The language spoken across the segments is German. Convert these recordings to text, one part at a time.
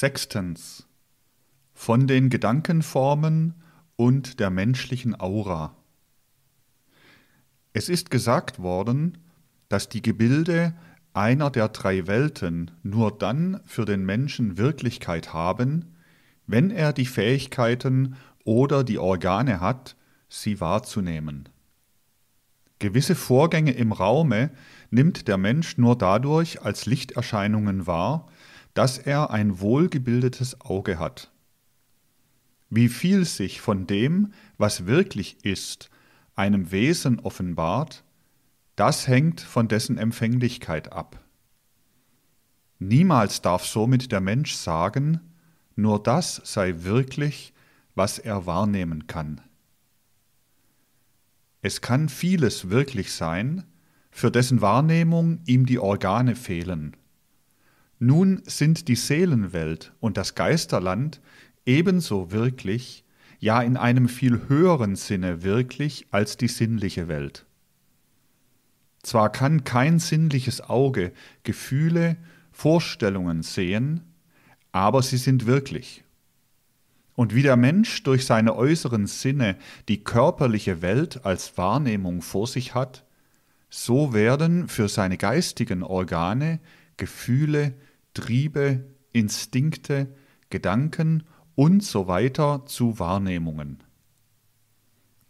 Sechstens. Von den Gedankenformen und der menschlichen Aura. Es ist gesagt worden, dass die Gebilde einer der drei Welten nur dann für den Menschen Wirklichkeit haben, wenn er die Fähigkeiten oder die Organe hat, sie wahrzunehmen. Gewisse Vorgänge im Raume nimmt der Mensch nur dadurch als Lichterscheinungen wahr, dass er ein wohlgebildetes Auge hat. Wie viel sich von dem, was wirklich ist, einem Wesen offenbart, das hängt von dessen Empfänglichkeit ab. Niemals darf somit der Mensch sagen, nur das sei wirklich, was er wahrnehmen kann. Es kann vieles wirklich sein, für dessen Wahrnehmung ihm die Organe fehlen nun sind die Seelenwelt und das Geisterland ebenso wirklich, ja in einem viel höheren Sinne wirklich als die sinnliche Welt. Zwar kann kein sinnliches Auge Gefühle, Vorstellungen sehen, aber sie sind wirklich. Und wie der Mensch durch seine äußeren Sinne die körperliche Welt als Wahrnehmung vor sich hat, so werden für seine geistigen Organe Gefühle, Triebe, Instinkte, Gedanken und so weiter zu Wahrnehmungen.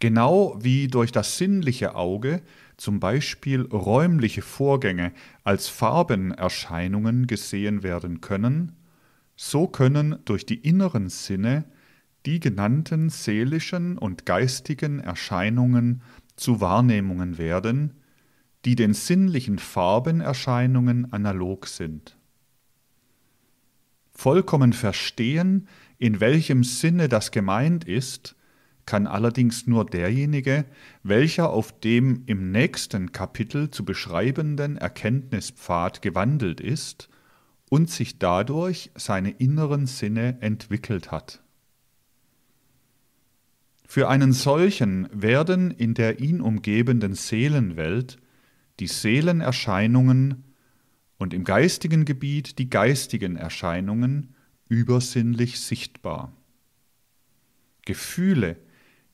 Genau wie durch das sinnliche Auge zum Beispiel räumliche Vorgänge als Farbenerscheinungen gesehen werden können, so können durch die inneren Sinne die genannten seelischen und geistigen Erscheinungen zu Wahrnehmungen werden, die den sinnlichen Farbenerscheinungen analog sind. Vollkommen verstehen, in welchem Sinne das gemeint ist, kann allerdings nur derjenige, welcher auf dem im nächsten Kapitel zu beschreibenden Erkenntnispfad gewandelt ist und sich dadurch seine inneren Sinne entwickelt hat. Für einen solchen werden in der ihn umgebenden Seelenwelt die Seelenerscheinungen und im geistigen Gebiet die geistigen Erscheinungen übersinnlich sichtbar. Gefühle,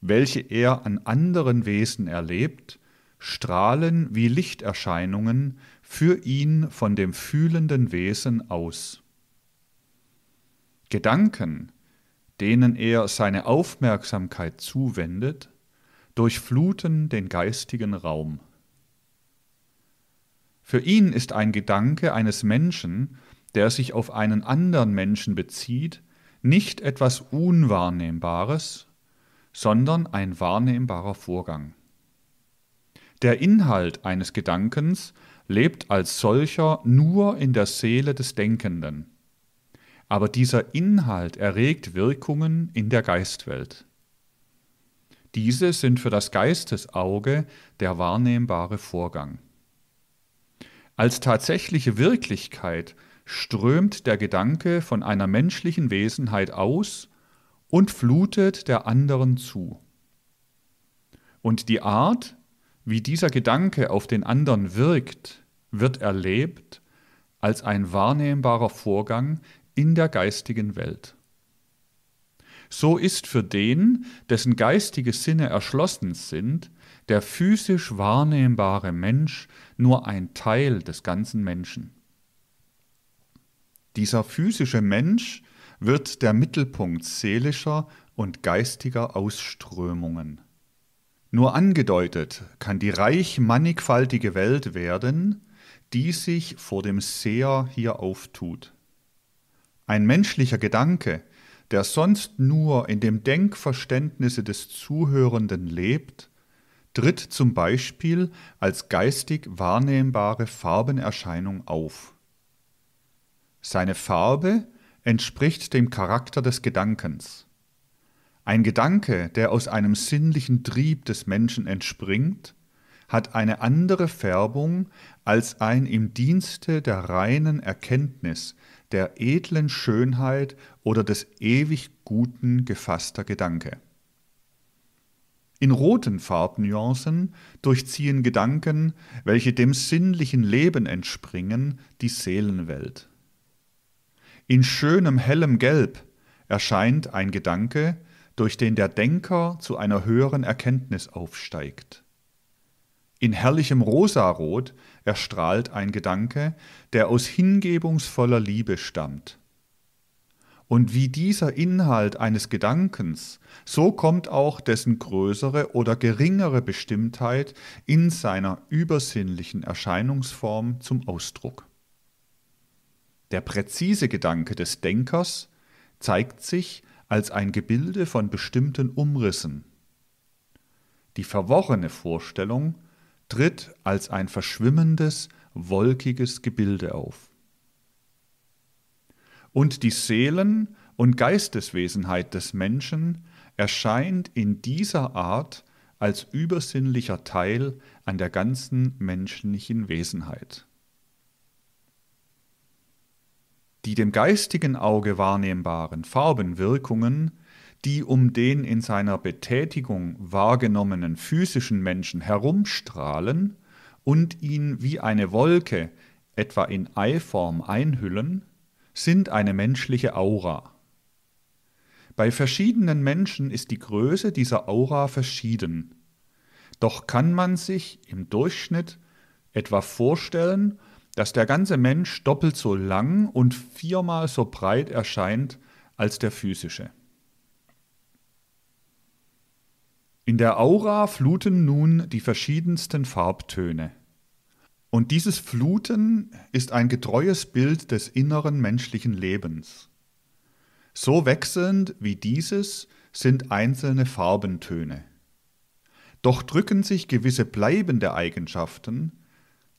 welche er an anderen Wesen erlebt, strahlen wie Lichterscheinungen für ihn von dem fühlenden Wesen aus. Gedanken, denen er seine Aufmerksamkeit zuwendet, durchfluten den geistigen Raum. Für ihn ist ein Gedanke eines Menschen, der sich auf einen anderen Menschen bezieht, nicht etwas Unwahrnehmbares, sondern ein wahrnehmbarer Vorgang. Der Inhalt eines Gedankens lebt als solcher nur in der Seele des Denkenden. Aber dieser Inhalt erregt Wirkungen in der Geistwelt. Diese sind für das Geistesauge der wahrnehmbare Vorgang. Als tatsächliche Wirklichkeit strömt der Gedanke von einer menschlichen Wesenheit aus und flutet der anderen zu. Und die Art, wie dieser Gedanke auf den anderen wirkt, wird erlebt als ein wahrnehmbarer Vorgang in der geistigen Welt. So ist für den, dessen geistige Sinne erschlossen sind, der physisch wahrnehmbare Mensch nur ein Teil des ganzen Menschen. Dieser physische Mensch wird der Mittelpunkt seelischer und geistiger Ausströmungen. Nur angedeutet kann die reich mannigfaltige Welt werden, die sich vor dem Seher hier auftut. Ein menschlicher Gedanke, der sonst nur in dem Denkverständnisse des Zuhörenden lebt, tritt zum Beispiel als geistig wahrnehmbare Farbenerscheinung auf. Seine Farbe entspricht dem Charakter des Gedankens. Ein Gedanke, der aus einem sinnlichen Trieb des Menschen entspringt, hat eine andere Färbung als ein im Dienste der reinen Erkenntnis, der edlen Schönheit oder des ewig Guten gefasster Gedanke. In roten Farbnuancen durchziehen Gedanken, welche dem sinnlichen Leben entspringen, die Seelenwelt. In schönem hellem Gelb erscheint ein Gedanke, durch den der Denker zu einer höheren Erkenntnis aufsteigt. In herrlichem Rosarot erstrahlt ein Gedanke, der aus hingebungsvoller Liebe stammt. Und wie dieser Inhalt eines Gedankens, so kommt auch dessen größere oder geringere Bestimmtheit in seiner übersinnlichen Erscheinungsform zum Ausdruck. Der präzise Gedanke des Denkers zeigt sich als ein Gebilde von bestimmten Umrissen. Die verworrene Vorstellung tritt als ein verschwimmendes, wolkiges Gebilde auf und die Seelen- und Geisteswesenheit des Menschen erscheint in dieser Art als übersinnlicher Teil an der ganzen menschlichen Wesenheit. Die dem geistigen Auge wahrnehmbaren Farbenwirkungen, die um den in seiner Betätigung wahrgenommenen physischen Menschen herumstrahlen und ihn wie eine Wolke etwa in Eiform einhüllen, sind eine menschliche Aura. Bei verschiedenen Menschen ist die Größe dieser Aura verschieden. Doch kann man sich im Durchschnitt etwa vorstellen, dass der ganze Mensch doppelt so lang und viermal so breit erscheint als der physische. In der Aura fluten nun die verschiedensten Farbtöne. Und dieses Fluten ist ein getreues Bild des inneren menschlichen Lebens. So wechselnd wie dieses sind einzelne Farbentöne. Doch drücken sich gewisse bleibende Eigenschaften,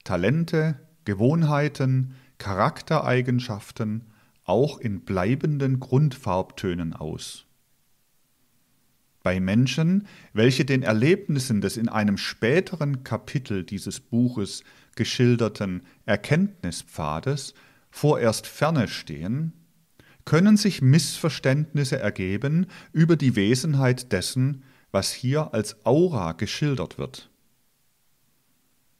Talente, Gewohnheiten, Charaktereigenschaften auch in bleibenden Grundfarbtönen aus. Bei Menschen, welche den Erlebnissen des in einem späteren Kapitel dieses Buches geschilderten Erkenntnispfades vorerst ferne stehen, können sich Missverständnisse ergeben über die Wesenheit dessen, was hier als Aura geschildert wird.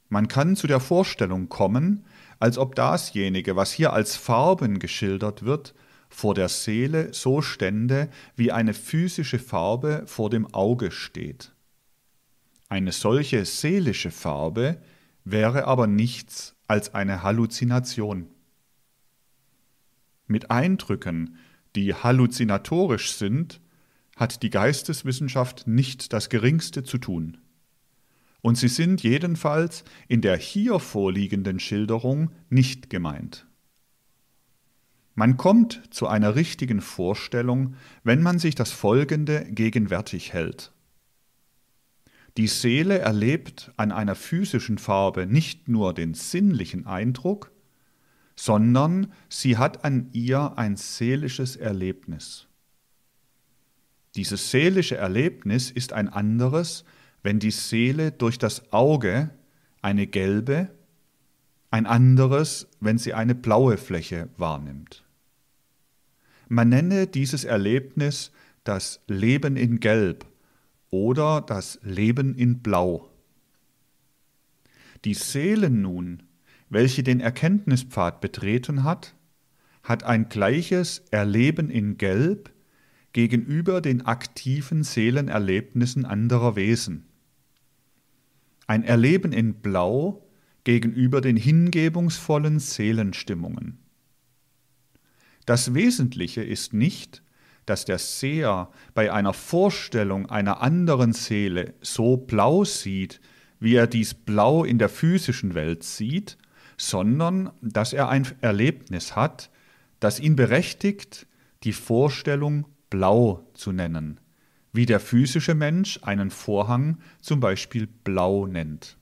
Man kann zu der Vorstellung kommen, als ob dasjenige, was hier als Farben geschildert wird, vor der Seele so stände, wie eine physische Farbe vor dem Auge steht. Eine solche seelische Farbe wäre aber nichts als eine Halluzination. Mit Eindrücken, die halluzinatorisch sind, hat die Geisteswissenschaft nicht das geringste zu tun. Und sie sind jedenfalls in der hier vorliegenden Schilderung nicht gemeint. Man kommt zu einer richtigen Vorstellung, wenn man sich das Folgende gegenwärtig hält. Die Seele erlebt an einer physischen Farbe nicht nur den sinnlichen Eindruck, sondern sie hat an ihr ein seelisches Erlebnis. Dieses seelische Erlebnis ist ein anderes, wenn die Seele durch das Auge eine gelbe, ein anderes, wenn sie eine blaue Fläche wahrnimmt. Man nenne dieses Erlebnis das Leben in Gelb oder das Leben in Blau. Die Seele nun, welche den Erkenntnispfad betreten hat, hat ein gleiches Erleben in Gelb gegenüber den aktiven Seelenerlebnissen anderer Wesen. Ein Erleben in Blau gegenüber den hingebungsvollen Seelenstimmungen. Das Wesentliche ist nicht, dass der Seher bei einer Vorstellung einer anderen Seele so blau sieht, wie er dies blau in der physischen Welt sieht, sondern dass er ein Erlebnis hat, das ihn berechtigt, die Vorstellung blau zu nennen, wie der physische Mensch einen Vorhang zum Beispiel blau nennt.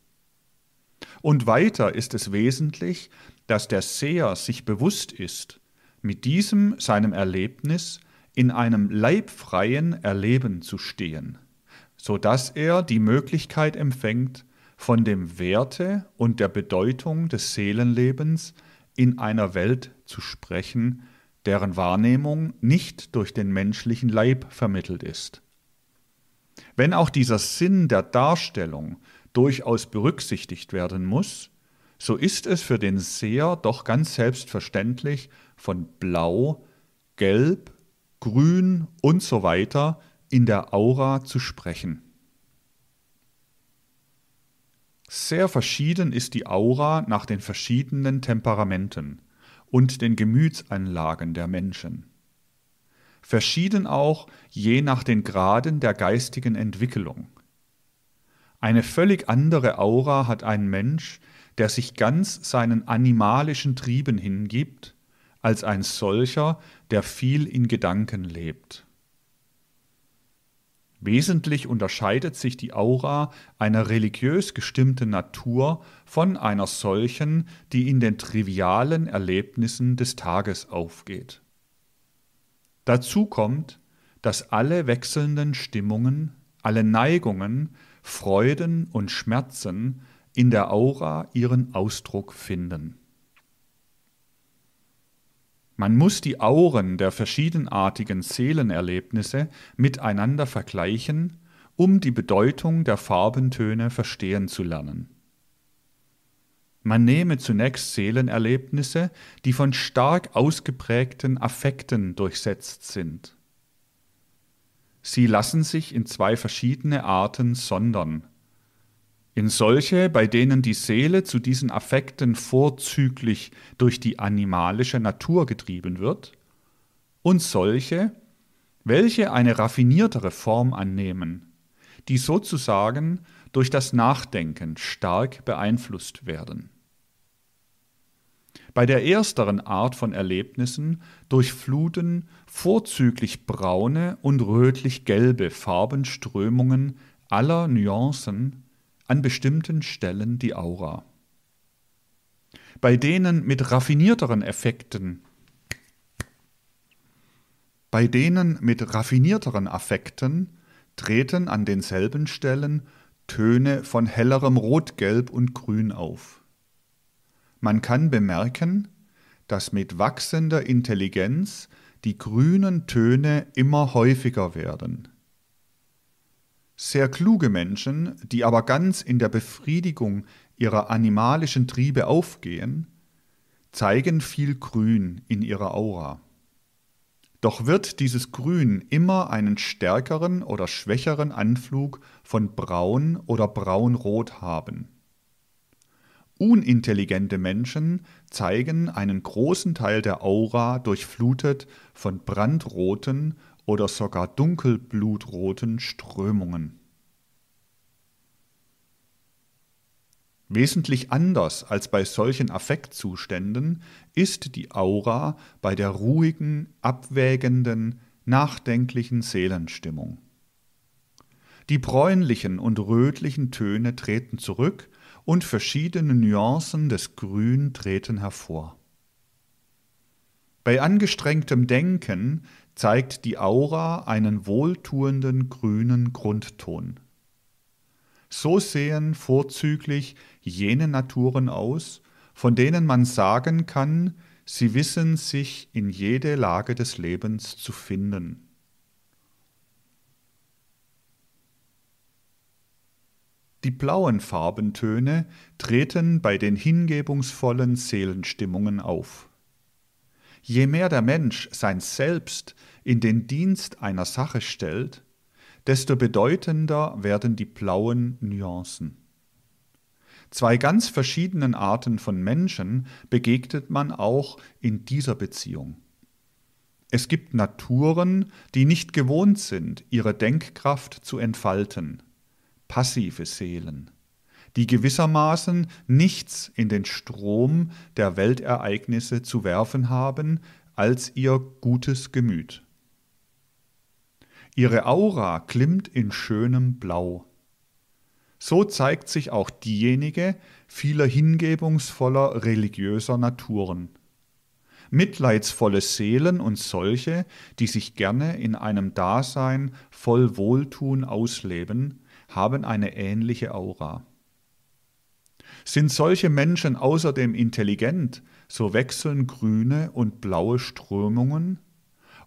Und weiter ist es wesentlich, dass der Seher sich bewusst ist, mit diesem seinem Erlebnis in einem leibfreien Erleben zu stehen, so dass er die Möglichkeit empfängt, von dem Werte und der Bedeutung des Seelenlebens in einer Welt zu sprechen, deren Wahrnehmung nicht durch den menschlichen Leib vermittelt ist. Wenn auch dieser Sinn der Darstellung durchaus berücksichtigt werden muss, so ist es für den Seher doch ganz selbstverständlich, von Blau, Gelb, Grün und so weiter in der Aura zu sprechen. Sehr verschieden ist die Aura nach den verschiedenen Temperamenten und den Gemütsanlagen der Menschen. Verschieden auch je nach den Graden der geistigen Entwicklung. Eine völlig andere Aura hat ein Mensch, der sich ganz seinen animalischen Trieben hingibt, als ein solcher, der viel in Gedanken lebt. Wesentlich unterscheidet sich die Aura einer religiös gestimmten Natur von einer solchen, die in den trivialen Erlebnissen des Tages aufgeht. Dazu kommt, dass alle wechselnden Stimmungen, alle Neigungen, Freuden und Schmerzen in der Aura ihren Ausdruck finden. Man muss die Auren der verschiedenartigen Seelenerlebnisse miteinander vergleichen, um die Bedeutung der Farbentöne verstehen zu lernen. Man nehme zunächst Seelenerlebnisse, die von stark ausgeprägten Affekten durchsetzt sind. Sie lassen sich in zwei verschiedene Arten sondern in solche, bei denen die Seele zu diesen Affekten vorzüglich durch die animalische Natur getrieben wird, und solche, welche eine raffiniertere Form annehmen, die sozusagen durch das Nachdenken stark beeinflusst werden. Bei der ersteren Art von Erlebnissen durchfluten vorzüglich braune und rötlich-gelbe Farbenströmungen aller Nuancen an bestimmten Stellen die Aura. Bei denen mit raffinierteren Effekten, bei denen mit raffinierteren Affekten treten an denselben Stellen Töne von hellerem Rot, Gelb und Grün auf. Man kann bemerken, dass mit wachsender Intelligenz die grünen Töne immer häufiger werden. Sehr kluge Menschen, die aber ganz in der Befriedigung ihrer animalischen Triebe aufgehen, zeigen viel Grün in ihrer Aura. Doch wird dieses Grün immer einen stärkeren oder schwächeren Anflug von Braun oder Braunrot haben. Unintelligente Menschen zeigen einen großen Teil der Aura durchflutet von brandroten oder sogar dunkelblutroten Strömungen. Wesentlich anders als bei solchen Affektzuständen ist die Aura bei der ruhigen, abwägenden, nachdenklichen Seelenstimmung. Die bräunlichen und rötlichen Töne treten zurück und verschiedene Nuancen des Grün treten hervor. Bei angestrengtem Denken zeigt die Aura einen wohltuenden grünen Grundton. So sehen vorzüglich jene Naturen aus, von denen man sagen kann, sie wissen sich in jede Lage des Lebens zu finden. Die blauen Farbentöne treten bei den hingebungsvollen Seelenstimmungen auf. Je mehr der Mensch sein Selbst in den Dienst einer Sache stellt, desto bedeutender werden die blauen Nuancen. Zwei ganz verschiedenen Arten von Menschen begegnet man auch in dieser Beziehung. Es gibt Naturen, die nicht gewohnt sind, ihre Denkkraft zu entfalten, passive Seelen die gewissermaßen nichts in den Strom der Weltereignisse zu werfen haben als ihr gutes Gemüt. Ihre Aura glimmt in schönem Blau. So zeigt sich auch diejenige vieler hingebungsvoller religiöser Naturen. Mitleidsvolle Seelen und solche, die sich gerne in einem Dasein voll Wohltun ausleben, haben eine ähnliche Aura. Sind solche Menschen außerdem intelligent, so wechseln grüne und blaue Strömungen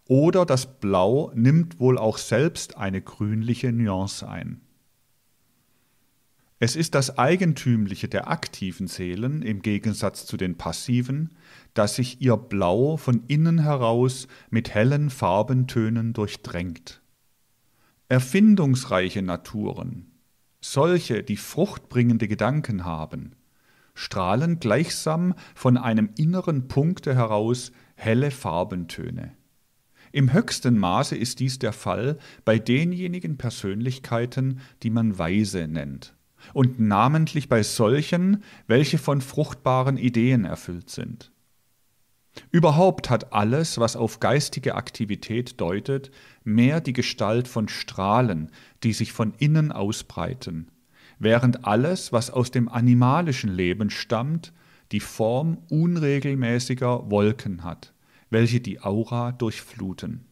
oder das Blau nimmt wohl auch selbst eine grünliche Nuance ein. Es ist das Eigentümliche der aktiven Seelen im Gegensatz zu den passiven, dass sich ihr Blau von innen heraus mit hellen Farbentönen durchdrängt. Erfindungsreiche Naturen, solche, die fruchtbringende Gedanken haben, strahlen gleichsam von einem inneren Punkte heraus helle Farbentöne. Im höchsten Maße ist dies der Fall bei denjenigen Persönlichkeiten, die man Weise nennt, und namentlich bei solchen, welche von fruchtbaren Ideen erfüllt sind. Überhaupt hat alles, was auf geistige Aktivität deutet, mehr die Gestalt von Strahlen, die sich von innen ausbreiten, während alles, was aus dem animalischen Leben stammt, die Form unregelmäßiger Wolken hat, welche die Aura durchfluten.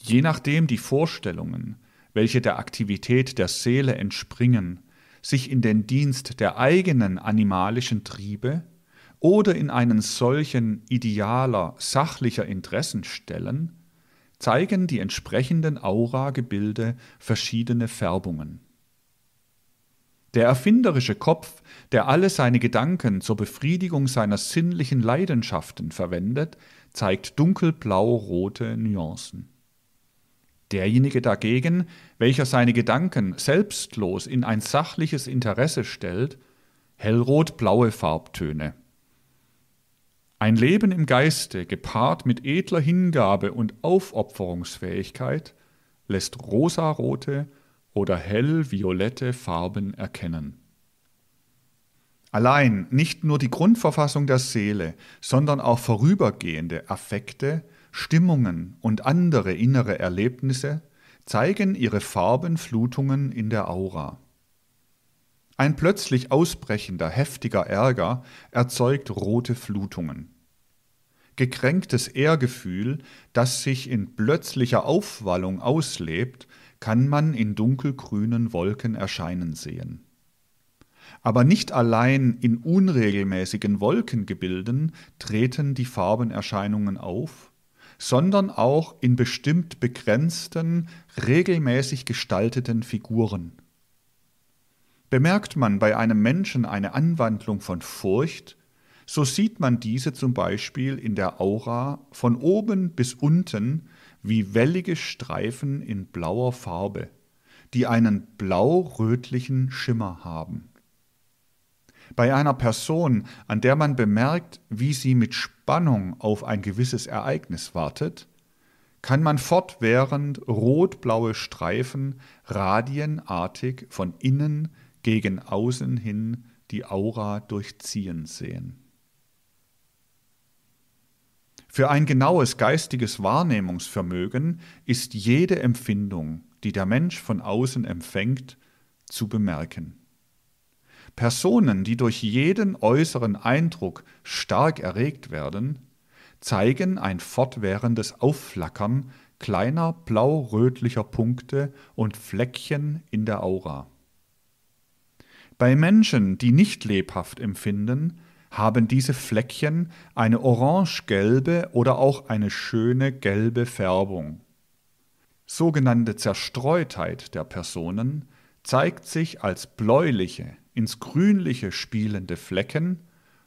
Je nachdem die Vorstellungen, welche der Aktivität der Seele entspringen, sich in den Dienst der eigenen animalischen Triebe oder in einen solchen idealer, sachlicher Interessen stellen, zeigen die entsprechenden Aura-Gebilde verschiedene Färbungen. Der erfinderische Kopf, der alle seine Gedanken zur Befriedigung seiner sinnlichen Leidenschaften verwendet, zeigt dunkelblau-rote Nuancen. Derjenige dagegen, welcher seine Gedanken selbstlos in ein sachliches Interesse stellt, hellrot-blaue Farbtöne ein Leben im Geiste, gepaart mit edler Hingabe und Aufopferungsfähigkeit, lässt rosarote oder hellviolette Farben erkennen. Allein nicht nur die Grundverfassung der Seele, sondern auch vorübergehende Affekte, Stimmungen und andere innere Erlebnisse zeigen ihre Farbenflutungen in der Aura. Ein plötzlich ausbrechender, heftiger Ärger erzeugt rote Flutungen. Gekränktes Ehrgefühl, das sich in plötzlicher Aufwallung auslebt, kann man in dunkelgrünen Wolken erscheinen sehen. Aber nicht allein in unregelmäßigen Wolkengebilden treten die Farbenerscheinungen auf, sondern auch in bestimmt begrenzten, regelmäßig gestalteten Figuren. Bemerkt man bei einem Menschen eine Anwandlung von Furcht, so sieht man diese zum Beispiel in der Aura von oben bis unten wie wellige Streifen in blauer Farbe, die einen blau-rötlichen Schimmer haben. Bei einer Person, an der man bemerkt, wie sie mit Spannung auf ein gewisses Ereignis wartet, kann man fortwährend rot-blaue Streifen radienartig von innen gegen außen hin die Aura durchziehen sehen. Für ein genaues geistiges Wahrnehmungsvermögen ist jede Empfindung, die der Mensch von außen empfängt, zu bemerken. Personen, die durch jeden äußeren Eindruck stark erregt werden, zeigen ein fortwährendes Aufflackern kleiner blau-rötlicher Punkte und Fleckchen in der Aura. Bei Menschen, die nicht lebhaft empfinden, haben diese Fleckchen eine orange-gelbe oder auch eine schöne gelbe Färbung. Sogenannte Zerstreutheit der Personen zeigt sich als bläuliche, ins grünliche spielende Flecken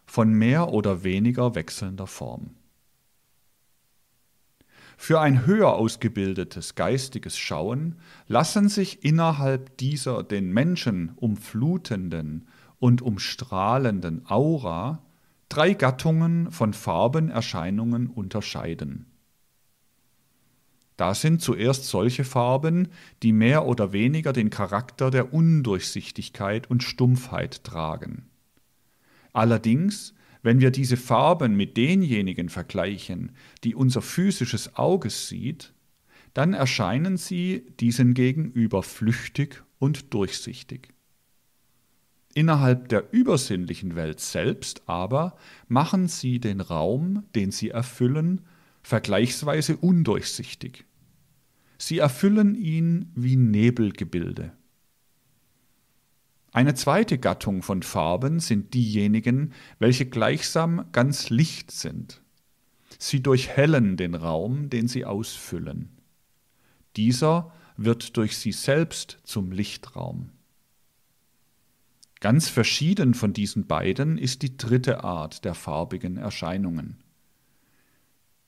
von mehr oder weniger wechselnder Form für ein höher ausgebildetes geistiges Schauen lassen sich innerhalb dieser den Menschen umflutenden und umstrahlenden Aura drei Gattungen von Farbenerscheinungen unterscheiden. Da sind zuerst solche Farben, die mehr oder weniger den Charakter der Undurchsichtigkeit und Stumpfheit tragen. Allerdings wenn wir diese Farben mit denjenigen vergleichen, die unser physisches Auge sieht, dann erscheinen sie diesen gegenüber flüchtig und durchsichtig. Innerhalb der übersinnlichen Welt selbst aber machen sie den Raum, den sie erfüllen, vergleichsweise undurchsichtig. Sie erfüllen ihn wie Nebelgebilde. Eine zweite Gattung von Farben sind diejenigen, welche gleichsam ganz Licht sind. Sie durchhellen den Raum, den sie ausfüllen. Dieser wird durch sie selbst zum Lichtraum. Ganz verschieden von diesen beiden ist die dritte Art der farbigen Erscheinungen.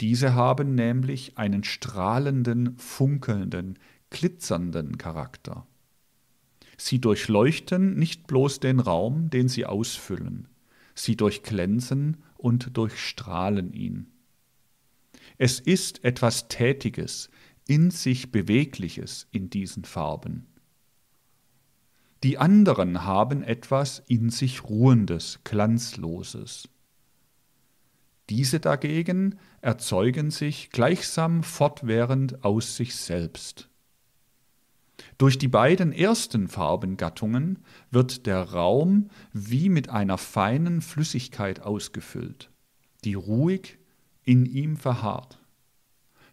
Diese haben nämlich einen strahlenden, funkelnden, glitzernden Charakter. Sie durchleuchten nicht bloß den Raum, den sie ausfüllen, sie durchglänzen und durchstrahlen ihn. Es ist etwas Tätiges, in sich Bewegliches in diesen Farben. Die anderen haben etwas in sich Ruhendes, Glanzloses. Diese dagegen erzeugen sich gleichsam fortwährend aus sich selbst. Durch die beiden ersten Farbengattungen wird der Raum wie mit einer feinen Flüssigkeit ausgefüllt, die ruhig in ihm verharrt.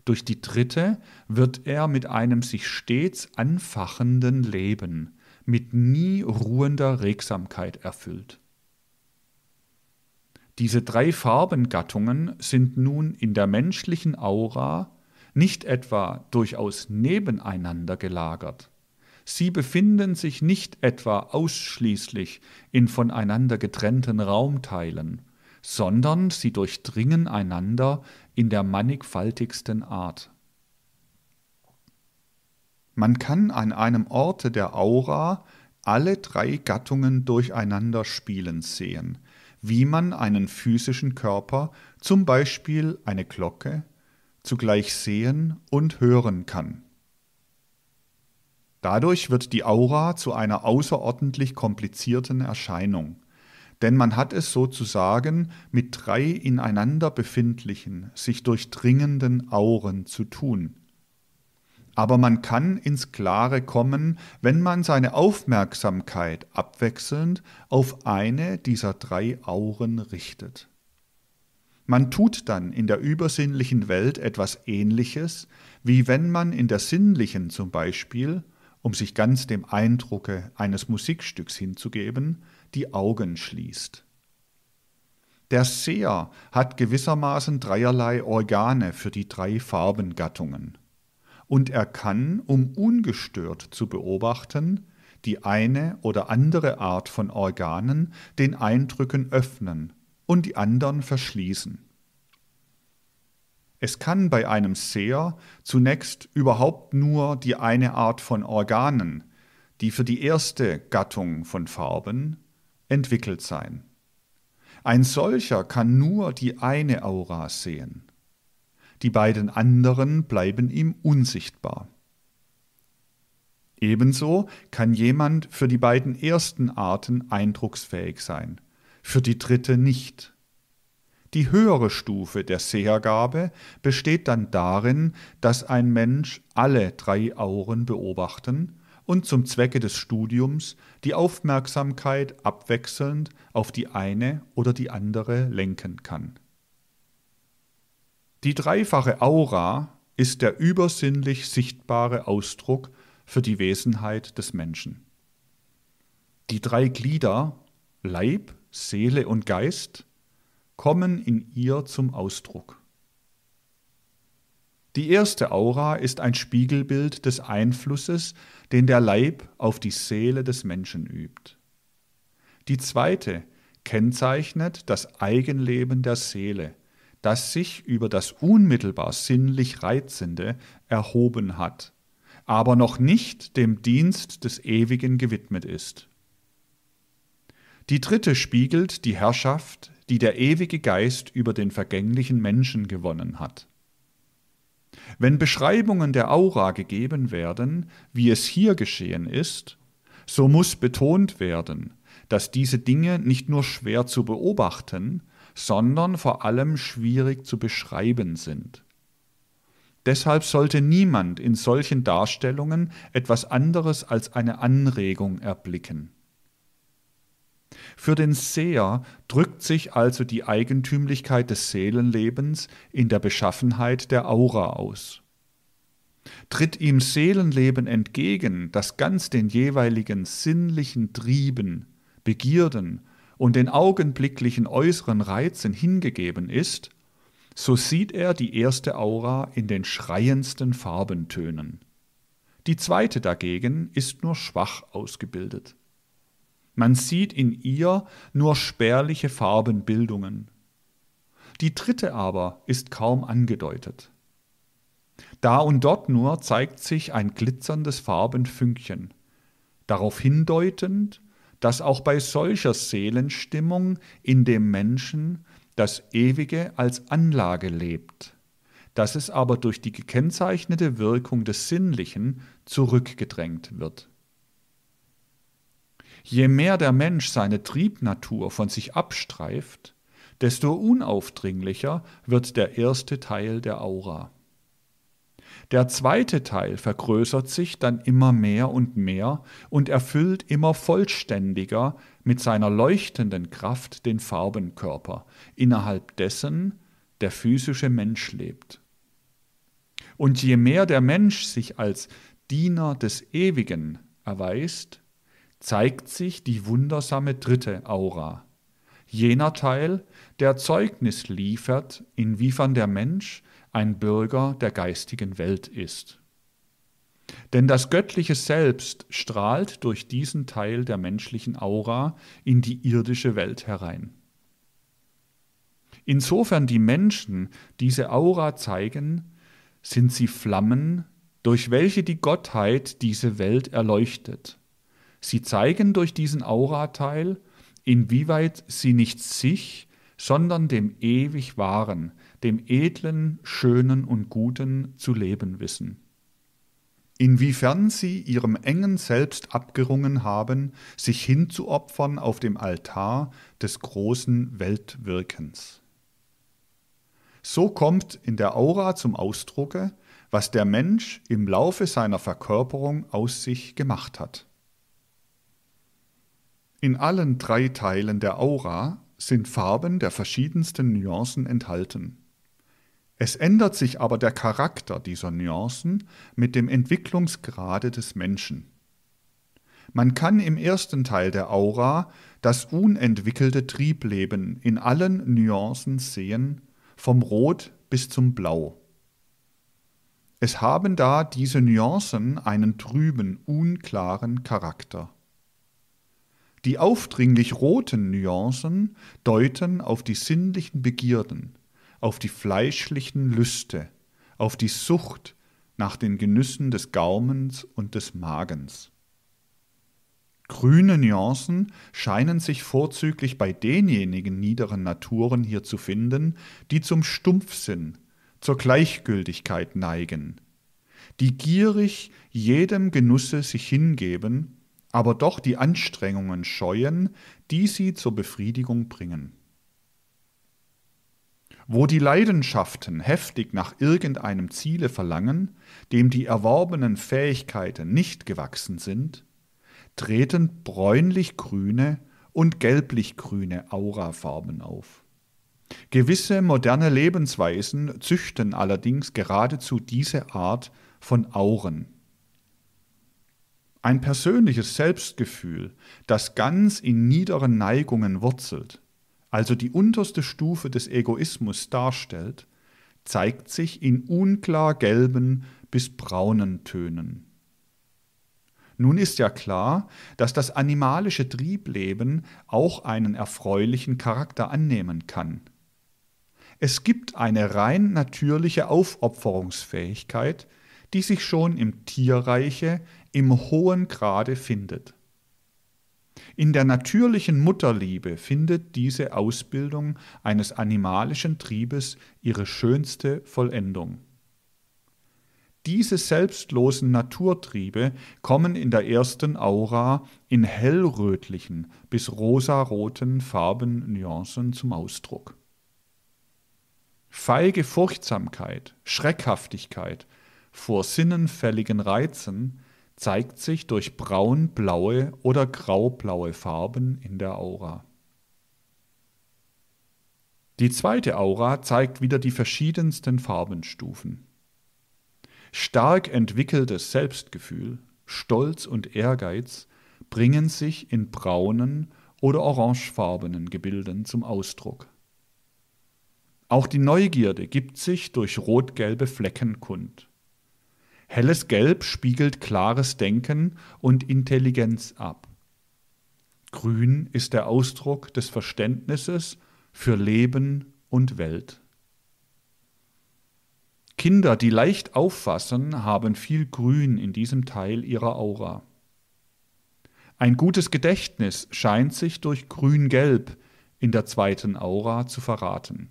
Durch die dritte wird er mit einem sich stets anfachenden Leben, mit nie ruhender Regsamkeit erfüllt. Diese drei Farbengattungen sind nun in der menschlichen Aura nicht etwa durchaus nebeneinander gelagert, Sie befinden sich nicht etwa ausschließlich in voneinander getrennten Raumteilen, sondern sie durchdringen einander in der mannigfaltigsten Art. Man kann an einem Orte der Aura alle drei Gattungen durcheinander spielen sehen, wie man einen physischen Körper, zum Beispiel eine Glocke, zugleich sehen und hören kann. Dadurch wird die Aura zu einer außerordentlich komplizierten Erscheinung, denn man hat es sozusagen mit drei ineinander befindlichen, sich durchdringenden Auren zu tun. Aber man kann ins Klare kommen, wenn man seine Aufmerksamkeit abwechselnd auf eine dieser drei Auren richtet. Man tut dann in der übersinnlichen Welt etwas Ähnliches, wie wenn man in der sinnlichen zum Beispiel um sich ganz dem Eindrucke eines Musikstücks hinzugeben, die Augen schließt. Der Seher hat gewissermaßen dreierlei Organe für die drei Farbengattungen. Und er kann, um ungestört zu beobachten, die eine oder andere Art von Organen den Eindrücken öffnen und die anderen verschließen. Es kann bei einem Seher zunächst überhaupt nur die eine Art von Organen, die für die erste Gattung von Farben entwickelt sein. Ein solcher kann nur die eine Aura sehen. Die beiden anderen bleiben ihm unsichtbar. Ebenso kann jemand für die beiden ersten Arten eindrucksfähig sein, für die dritte nicht. Die höhere Stufe der Sehergabe besteht dann darin, dass ein Mensch alle drei Auren beobachten und zum Zwecke des Studiums die Aufmerksamkeit abwechselnd auf die eine oder die andere lenken kann. Die dreifache Aura ist der übersinnlich sichtbare Ausdruck für die Wesenheit des Menschen. Die drei Glieder Leib, Seele und Geist kommen in ihr zum Ausdruck. Die erste Aura ist ein Spiegelbild des Einflusses, den der Leib auf die Seele des Menschen übt. Die zweite kennzeichnet das Eigenleben der Seele, das sich über das unmittelbar sinnlich Reizende erhoben hat, aber noch nicht dem Dienst des Ewigen gewidmet ist. Die dritte spiegelt die Herrschaft die der ewige Geist über den vergänglichen Menschen gewonnen hat. Wenn Beschreibungen der Aura gegeben werden, wie es hier geschehen ist, so muss betont werden, dass diese Dinge nicht nur schwer zu beobachten, sondern vor allem schwierig zu beschreiben sind. Deshalb sollte niemand in solchen Darstellungen etwas anderes als eine Anregung erblicken. Für den Seher drückt sich also die Eigentümlichkeit des Seelenlebens in der Beschaffenheit der Aura aus. Tritt ihm Seelenleben entgegen, das ganz den jeweiligen sinnlichen Trieben, Begierden und den augenblicklichen äußeren Reizen hingegeben ist, so sieht er die erste Aura in den schreiendsten Farbentönen. Die zweite dagegen ist nur schwach ausgebildet. Man sieht in ihr nur spärliche Farbenbildungen. Die dritte aber ist kaum angedeutet. Da und dort nur zeigt sich ein glitzerndes Farbenfünkchen, darauf hindeutend, dass auch bei solcher Seelenstimmung in dem Menschen das Ewige als Anlage lebt, dass es aber durch die gekennzeichnete Wirkung des Sinnlichen zurückgedrängt wird. Je mehr der Mensch seine Triebnatur von sich abstreift, desto unaufdringlicher wird der erste Teil der Aura. Der zweite Teil vergrößert sich dann immer mehr und mehr und erfüllt immer vollständiger mit seiner leuchtenden Kraft den Farbenkörper, innerhalb dessen der physische Mensch lebt. Und je mehr der Mensch sich als Diener des Ewigen erweist, zeigt sich die wundersame dritte Aura, jener Teil, der Zeugnis liefert, inwiefern der Mensch ein Bürger der geistigen Welt ist. Denn das göttliche Selbst strahlt durch diesen Teil der menschlichen Aura in die irdische Welt herein. Insofern die Menschen diese Aura zeigen, sind sie Flammen, durch welche die Gottheit diese Welt erleuchtet Sie zeigen durch diesen Aurateil, inwieweit sie nicht sich, sondern dem ewig Wahren, dem edlen, schönen und guten zu leben wissen. Inwiefern sie ihrem engen Selbst abgerungen haben, sich hinzuopfern auf dem Altar des großen Weltwirkens. So kommt in der Aura zum Ausdrucke, was der Mensch im Laufe seiner Verkörperung aus sich gemacht hat. In allen drei Teilen der Aura sind Farben der verschiedensten Nuancen enthalten. Es ändert sich aber der Charakter dieser Nuancen mit dem Entwicklungsgrade des Menschen. Man kann im ersten Teil der Aura das unentwickelte Triebleben in allen Nuancen sehen, vom Rot bis zum Blau. Es haben da diese Nuancen einen trüben, unklaren Charakter. Die aufdringlich roten Nuancen deuten auf die sinnlichen Begierden, auf die fleischlichen Lüste, auf die Sucht nach den Genüssen des Gaumens und des Magens. Grüne Nuancen scheinen sich vorzüglich bei denjenigen niederen Naturen hier zu finden, die zum Stumpfsinn, zur Gleichgültigkeit neigen, die gierig jedem Genusse sich hingeben aber doch die Anstrengungen scheuen, die sie zur Befriedigung bringen. Wo die Leidenschaften heftig nach irgendeinem Ziele verlangen, dem die erworbenen Fähigkeiten nicht gewachsen sind, treten bräunlich-grüne und gelblich-grüne Aurafarben auf. Gewisse moderne Lebensweisen züchten allerdings geradezu diese Art von Auren. Ein persönliches Selbstgefühl, das ganz in niederen Neigungen wurzelt, also die unterste Stufe des Egoismus darstellt, zeigt sich in unklar gelben bis braunen Tönen. Nun ist ja klar, dass das animalische Triebleben auch einen erfreulichen Charakter annehmen kann. Es gibt eine rein natürliche Aufopferungsfähigkeit, die sich schon im Tierreiche im hohen Grade findet. In der natürlichen Mutterliebe findet diese Ausbildung eines animalischen Triebes ihre schönste Vollendung. Diese selbstlosen Naturtriebe kommen in der ersten Aura in hellrötlichen bis rosaroten Farbennuancen zum Ausdruck. Feige Furchtsamkeit, Schreckhaftigkeit vor sinnenfälligen Reizen zeigt sich durch braun-blaue oder graublaue Farben in der Aura. Die zweite Aura zeigt wieder die verschiedensten Farbenstufen. Stark entwickeltes Selbstgefühl, Stolz und Ehrgeiz bringen sich in braunen oder orangefarbenen Gebilden zum Ausdruck. Auch die Neugierde gibt sich durch rot-gelbe Flecken kund. Helles Gelb spiegelt klares Denken und Intelligenz ab. Grün ist der Ausdruck des Verständnisses für Leben und Welt. Kinder, die leicht auffassen, haben viel Grün in diesem Teil ihrer Aura. Ein gutes Gedächtnis scheint sich durch Grün-Gelb in der zweiten Aura zu verraten.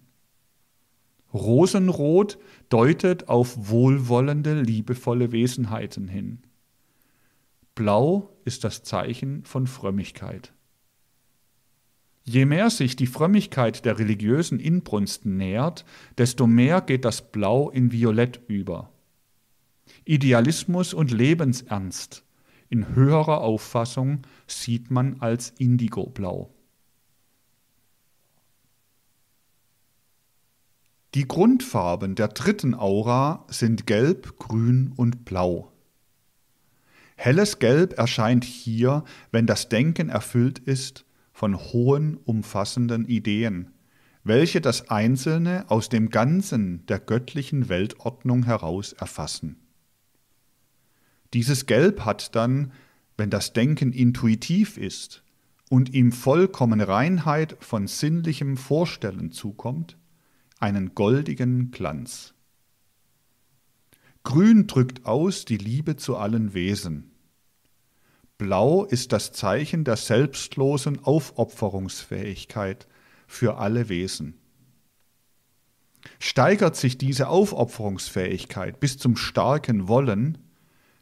Rosenrot deutet auf wohlwollende, liebevolle Wesenheiten hin. Blau ist das Zeichen von Frömmigkeit. Je mehr sich die Frömmigkeit der religiösen Inbrunst nähert, desto mehr geht das Blau in Violett über. Idealismus und Lebensernst in höherer Auffassung sieht man als Indigoblau. Die Grundfarben der dritten Aura sind Gelb, Grün und Blau. Helles Gelb erscheint hier, wenn das Denken erfüllt ist von hohen, umfassenden Ideen, welche das Einzelne aus dem Ganzen der göttlichen Weltordnung heraus erfassen. Dieses Gelb hat dann, wenn das Denken intuitiv ist und ihm vollkommen Reinheit von sinnlichem Vorstellen zukommt, einen goldigen Glanz. Grün drückt aus die Liebe zu allen Wesen. Blau ist das Zeichen der selbstlosen Aufopferungsfähigkeit für alle Wesen. Steigert sich diese Aufopferungsfähigkeit bis zum starken Wollen,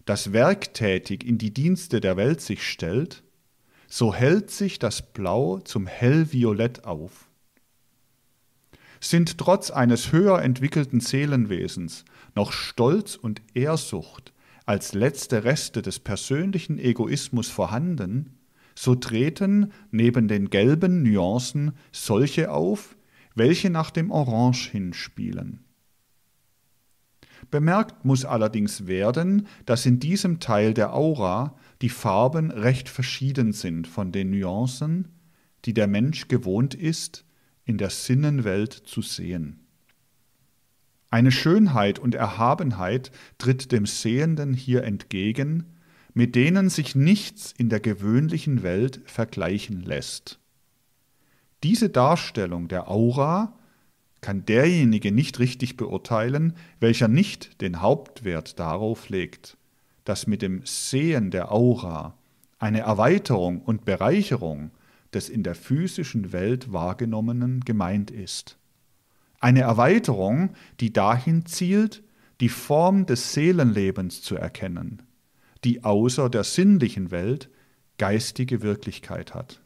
das werktätig in die Dienste der Welt sich stellt, so hält sich das Blau zum Hellviolett auf sind trotz eines höher entwickelten Seelenwesens noch Stolz und Ehrsucht als letzte Reste des persönlichen Egoismus vorhanden, so treten neben den gelben Nuancen solche auf, welche nach dem Orange hinspielen. Bemerkt muss allerdings werden, dass in diesem Teil der Aura die Farben recht verschieden sind von den Nuancen, die der Mensch gewohnt ist, in der Sinnenwelt zu sehen. Eine Schönheit und Erhabenheit tritt dem Sehenden hier entgegen, mit denen sich nichts in der gewöhnlichen Welt vergleichen lässt. Diese Darstellung der Aura kann derjenige nicht richtig beurteilen, welcher nicht den Hauptwert darauf legt, dass mit dem Sehen der Aura eine Erweiterung und Bereicherung des in der physischen Welt Wahrgenommenen gemeint ist. Eine Erweiterung, die dahin zielt, die Form des Seelenlebens zu erkennen, die außer der sinnlichen Welt geistige Wirklichkeit hat.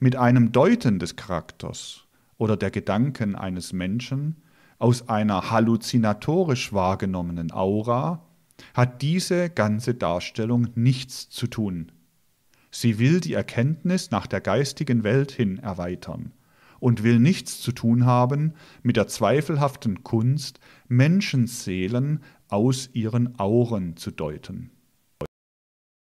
Mit einem Deuten des Charakters oder der Gedanken eines Menschen aus einer halluzinatorisch wahrgenommenen Aura hat diese ganze Darstellung nichts zu tun. Sie will die Erkenntnis nach der geistigen Welt hin erweitern und will nichts zu tun haben mit der zweifelhaften Kunst, Menschenseelen aus ihren Auren zu deuten.